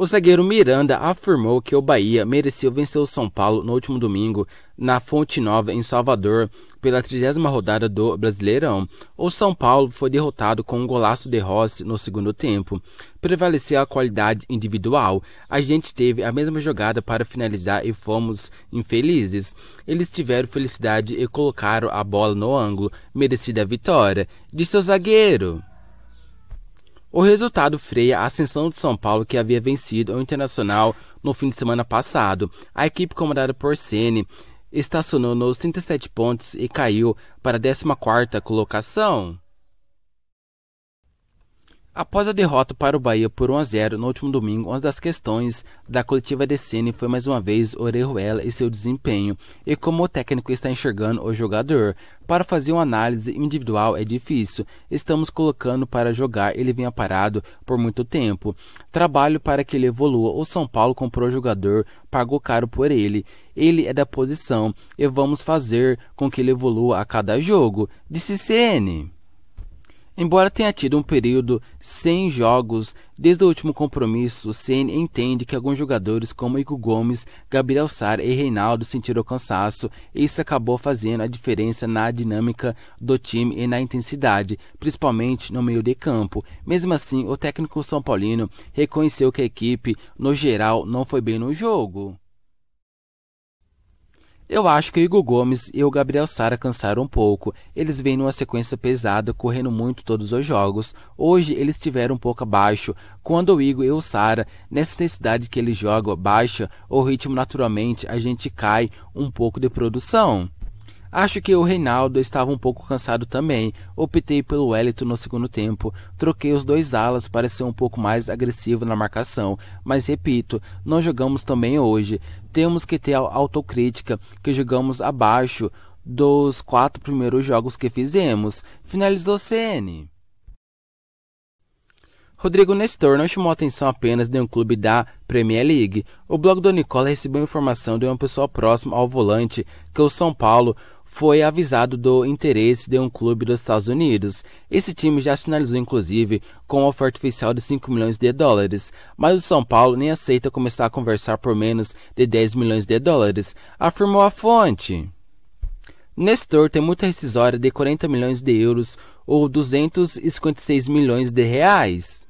O zagueiro Miranda afirmou que o Bahia mereceu vencer o São Paulo no último domingo na Fonte Nova, em Salvador, pela trigésima rodada do Brasileirão. O São Paulo foi derrotado com um golaço de Rossi no segundo tempo. Prevaleceu a qualidade individual. A gente teve a mesma jogada para finalizar e fomos infelizes. Eles tiveram felicidade e colocaram a bola no ângulo. Merecida vitória, disse o zagueiro. O resultado freia a ascensão de São Paulo, que havia vencido o Internacional no fim de semana passado. A equipe comandada por Ceni estacionou nos 37 pontos e caiu para a 14 quarta colocação. Após a derrota para o Bahia por 1 a 0 no último domingo, uma das questões da coletiva de Cn foi mais uma vez Orejuela e seu desempenho e como o técnico está enxergando o jogador. Para fazer uma análise individual é difícil. Estamos colocando para jogar, ele vinha parado por muito tempo. Trabalho para que ele evolua. O São Paulo comprou o jogador, pagou caro por ele. Ele é da posição e vamos fazer com que ele evolua a cada jogo, disse CN. Embora tenha tido um período sem jogos desde o último compromisso, o Ceni entende que alguns jogadores como Igor Gomes, Gabriel Sar e Reinaldo sentiram cansaço e isso acabou fazendo a diferença na dinâmica do time e na intensidade, principalmente no meio de campo. Mesmo assim, o técnico são paulino reconheceu que a equipe, no geral, não foi bem no jogo. Eu acho que o Igor Gomes e o Gabriel Sara cansaram um pouco. Eles vêm numa sequência pesada, correndo muito todos os jogos. Hoje eles estiveram um pouco abaixo. Quando o Igor e o Sara, nessa intensidade que eles jogam baixa, o ritmo naturalmente a gente cai um pouco de produção. Acho que o Reinaldo estava um pouco cansado também. Optei pelo Wellington no segundo tempo. Troquei os dois alas para ser um pouco mais agressivo na marcação. Mas repito, não jogamos também hoje. Temos que ter a autocrítica que jogamos abaixo dos quatro primeiros jogos que fizemos. Finalizou CN. Rodrigo Nestor não chamou atenção apenas de um clube da Premier League. O blog do Nicola recebeu informação de uma pessoa próxima ao volante que é o São Paulo foi avisado do interesse de um clube dos Estados Unidos. Esse time já sinalizou, inclusive, com uma oferta oficial de 5 milhões de dólares, mas o São Paulo nem aceita começar a conversar por menos de 10 milhões de dólares, afirmou a fonte. Nestor tem multa rescisória de 40 milhões de euros ou 256 milhões de reais.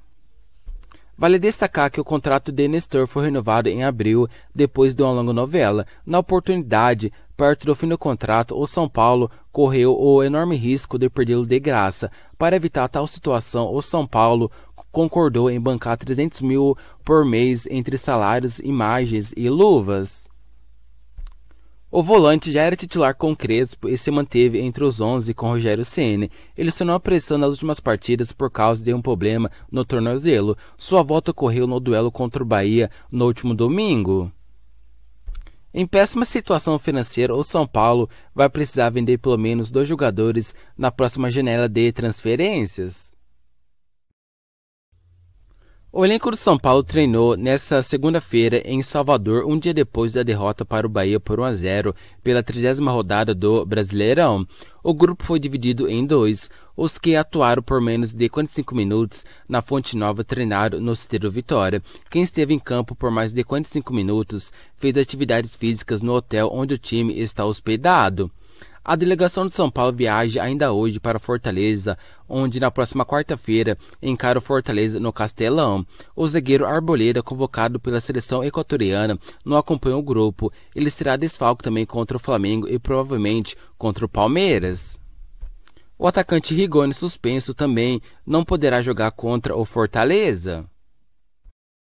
Vale destacar que o contrato de Nestor foi renovado em abril, depois de uma longa novela. Na oportunidade, perto do fim do contrato, o São Paulo correu o enorme risco de perdê-lo de graça. Para evitar tal situação, o São Paulo concordou em bancar 300 mil por mês entre salários, imagens e luvas. O volante já era titular com Crespo e se manteve entre os 11 com Rogério Ceni. Ele se a pressão nas últimas partidas por causa de um problema no tornozelo. Sua volta ocorreu no duelo contra o Bahia no último domingo. Em péssima situação financeira, o São Paulo vai precisar vender pelo menos dois jogadores na próxima janela de transferências. O elenco do São Paulo treinou nesta segunda-feira em Salvador, um dia depois da derrota para o Bahia por 1 a 0 pela 30 rodada do Brasileirão. O grupo foi dividido em dois. Os que atuaram por menos de 45 minutos na Fonte Nova treinaram no Citeiro Vitória. Quem esteve em campo por mais de 45 minutos fez atividades físicas no hotel onde o time está hospedado. A delegação de São Paulo viaja ainda hoje para Fortaleza, onde na próxima quarta-feira encara o Fortaleza no Castelão. O zagueiro Arboleda, convocado pela seleção equatoriana, não acompanha o grupo. Ele será desfalque também contra o Flamengo e provavelmente contra o Palmeiras. O atacante Rigoni, suspenso, também não poderá jogar contra o Fortaleza.